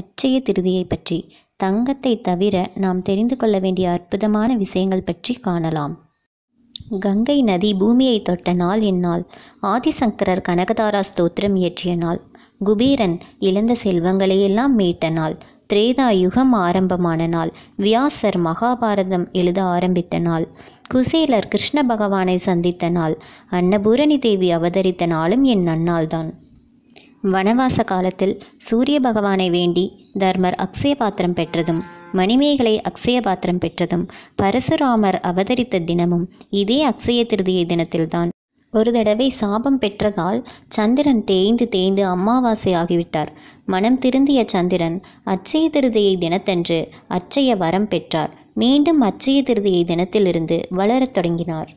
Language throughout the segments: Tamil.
அச்சய திருதியை பற்றி தங்கத்தை தவிர நாம் தெரிந்து கொள்ள வேண்டிய அற்புதமான விஷயங்கள் பற்றி காணலாம் கங்கை நதி பூமியை தொட்ட நாள் இந்நாள் ஆதிசங்கரர் கனகதாரா ஸ்தோத்திரம் இயற்றிய நாள் குபீரன் இழந்த செல்வங்களையெல்லாம் மீட்ட நாள் திரேதா யுகம் ஆரம்பமான நாள் வியாசர் மகாபாரதம் எழுத ஆரம்பித்த நாள் குசேலர் கிருஷ்ண பகவானை சந்தித்த நாள் அன்னபூரணி தேவி அவதரித்த நாளும் என் நன்னால்தான் வனவாச காலத்தில் சூரிய பகவானை வேண்டி தர்மர் அக்ஷய பாத்திரம் பெற்றதும் மணிமேகலை அக்ஷய பாத்திரம் பெற்றதும் பரசுராமர் அவதரித்த தினமும் இதே அக்ஷய திருதியை தினத்தில்தான் ஒரு தடவை சாபம் பெற்றதால் சந்திரன் தேய்ந்து தேய்ந்து அம்மாவாசை ஆகிவிட்டார் மனம் திருந்திய சந்திரன் அச்சய திருதியை தினத்தன்று அச்சய வரம் பெற்றார் மீண்டும் அச்சய திருதியை தினத்திலிருந்து வளரத் தொடங்கினார்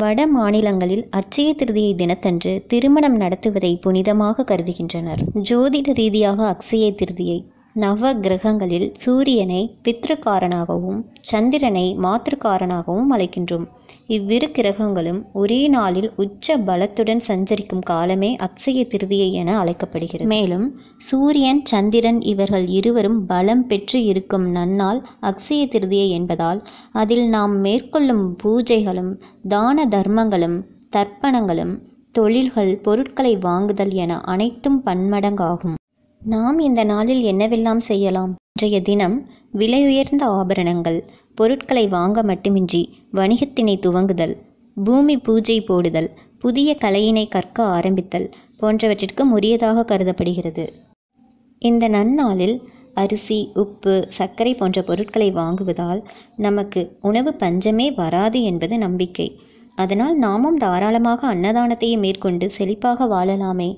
வட மாநிலங்களில் அச்சய திருதியை தினத்தன்று திருமணம் நடத்துவதை புனிதமாக கருதுகின்றனர் ஜோதிட ரீதியாக அக்ஷய திருதியை நவ கிரகங்களில் சூரியனை பித்ருக்காரனாகவும் சந்திரனை மாத்திருக்காரனாகவும் அழைக்கின்றோம் இவ்விரு கிரகங்களும் ஒரே நாளில் உச்ச பலத்துடன் சஞ்சரிக்கும் காலமே அக்ஷய திருதியை என அழைக்கப்படுகிறது மேலும் சூரியன் சந்திரன் இவர்கள் இருவரும் பலம் பெற்று இருக்கும் நன்னால் அக்ஷய திருதியை என்பதால் அதில் நாம் மேற்கொள்ளும் பூஜைகளும் தான தர்மங்களும் தர்ப்பணங்களும் தொழில்கள் பொருட்களை வாங்குதல் என அனைத்தும் பன்மடங்காகும் நாம் இந்த நாளில் என்னவெல்லாம் செய்யலாம் இன்றைய தினம் விலையுயர்ந்த ஆபரணங்கள் பொருட்களை வாங்க மட்டுமின்றி வணிகத்தினை துவங்குதல் பூமி பூஜை போடுதல் புதிய கலையினை கற்க ஆரம்பித்தல் போன்றவற்றிற்கு உரியதாக கருதப்படுகிறது இந்த நன்னாளில் அரிசி உப்பு சர்க்கரை போன்ற பொருட்களை வாங்குவதால் நமக்கு உணவு பஞ்சமே வராது என்பது நம்பிக்கை அதனால் நாமும் தாராளமாக அன்னதானத்தையும் மேற்கொண்டு செழிப்பாக வாழலாமே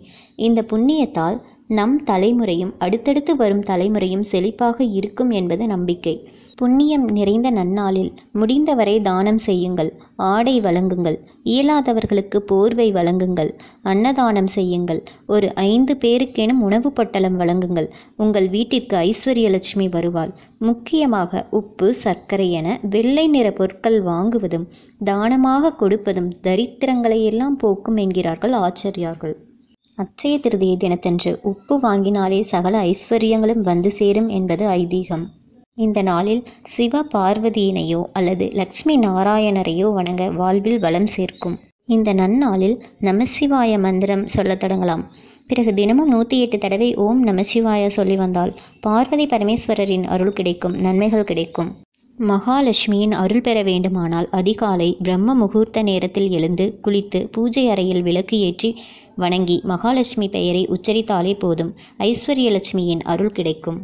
இந்த புண்ணியத்தால் நம் தலைமுறையும் அடுத்தடுத்து வரும் தலைமுறையும் செழிப்பாக இருக்கும் என்பது நம்பிக்கை புண்ணியம் நிறைந்த நன்னாளில் முடிந்தவரை தானம் செய்யுங்கள் ஆடை வழங்குங்கள் இயலாதவர்களுக்கு போர்வை வழங்குங்கள் அன்னதானம் செய்யுங்கள் ஒரு ஐந்து பேருக்கேனும் உணவு பட்டலம் வழங்குங்கள் உங்கள் வீட்டிற்கு ஐஸ்வர்யலட்சுமி வருவாள் முக்கியமாக உப்பு சர்க்கரை என வெள்ளை நிற பொருட்கள் வாங்குவதும் தானமாக கொடுப்பதும் தரித்திரங்களையெல்லாம் போக்கும் என்கிறார்கள் ஆச்சரியார்கள் அச்சய திருதியை தினத்தன்று உப்பு வாங்கினாலே சகல ஐஸ்வர்யங்களும் வந்து சேரும் என்பது ஐதீகம் இந்த நாளில் சிவ பார்வதியினையோ அல்லது லக்ஷ்மி நாராயணரையோ வணங்க வாழ்வில் வளம் சேர்க்கும் இந்த நன்னாளில் நமசிவாய மந்திரம் சொல்லத் தொடங்கலாம் பிறகு தினமும் நூற்றி எட்டு தடவை ஓம் நமசிவாய சொல்லி வந்தால் பார்வதி பரமேஸ்வரரின் அருள் கிடைக்கும் நன்மைகள் கிடைக்கும் மகாலட்சுமியின் அருள் பெற வேண்டுமானால் அதிகாலை பிரம்ம முகூர்த்த நேரத்தில் எழுந்து குளித்து பூஜை அறையில் விளக்கு ஏற்றி வணங்கி மகாலட்சுமி பெயரை உச்சரித்தாலே போதும் ஐஸ்வர்யலட்சுமியின் அருள் கிடைக்கும்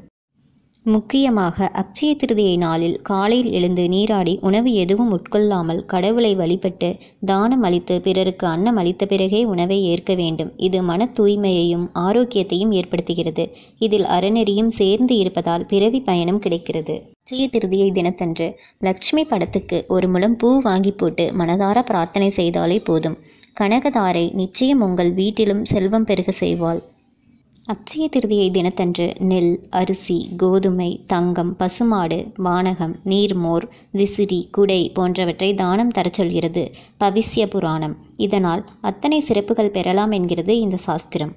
முக்கியமாக அக்ஷய திருதியை நாளில் காலையில் எழுந்து நீராடி உணவு எதுவும் உட்கொள்ளாமல் கடவுளை வழிபட்டு தானம் அளித்து பிறருக்கு அன்னம் அளித்த பிறகே உணவை ஏற்க வேண்டும் இது மன தூய்மையையும் ஆரோக்கியத்தையும் ஏற்படுத்துகிறது இதில் அறநெறியும் சேர்ந்து இருப்பதால் பிறவி பயணம் கிடைக்கிறது அக்ஷய திருதியை தினத்தன்று லட்சுமி படத்துக்கு ஒரு முழம் பூ வாங்கி போட்டு மனதார பிரார்த்தனை செய்தாலே போதும் கனகதாரை நிச்சயம் உங்கள் வீட்டிலும் செல்வம் பெருக செய்வாள் அச்சய திருதியை தினத்தன்று நெல் அரிசி கோதுமை தங்கம் பசுமாடு வானகம் நீர்மோர் விசிறி குடை போன்றவற்றை தானம் தரச் சொல்கிறது பவிஷ்ய புராணம் இதனால் அத்தனை சிறப்புகள் பெறலாம் என்கிறது இந்த சாஸ்திரம்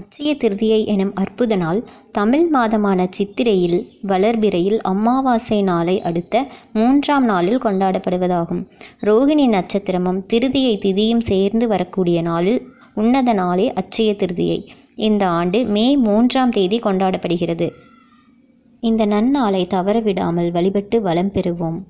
அச்சய திருதியை எனும் அற்புத நாள் தமிழ் மாதமான சித்திரையில் வளர்பிறையில் அமாவாசை நாளை அடுத்த மூன்றாம் நாளில் கொண்டாடப்படுவதாகும் ரோகிணி நட்சத்திரமும் திருதியை திதியும் சேர்ந்து வரக்கூடிய நாளில் உன்னத நாளே அச்சய திருதியை இந்த ஆண்டு மே மூன்றாம் தேதி கொண்டாடப்படுகிறது இந்த நன்னாளை தவறவிடாமல் வழிபட்டு வளம் பெறுவோம்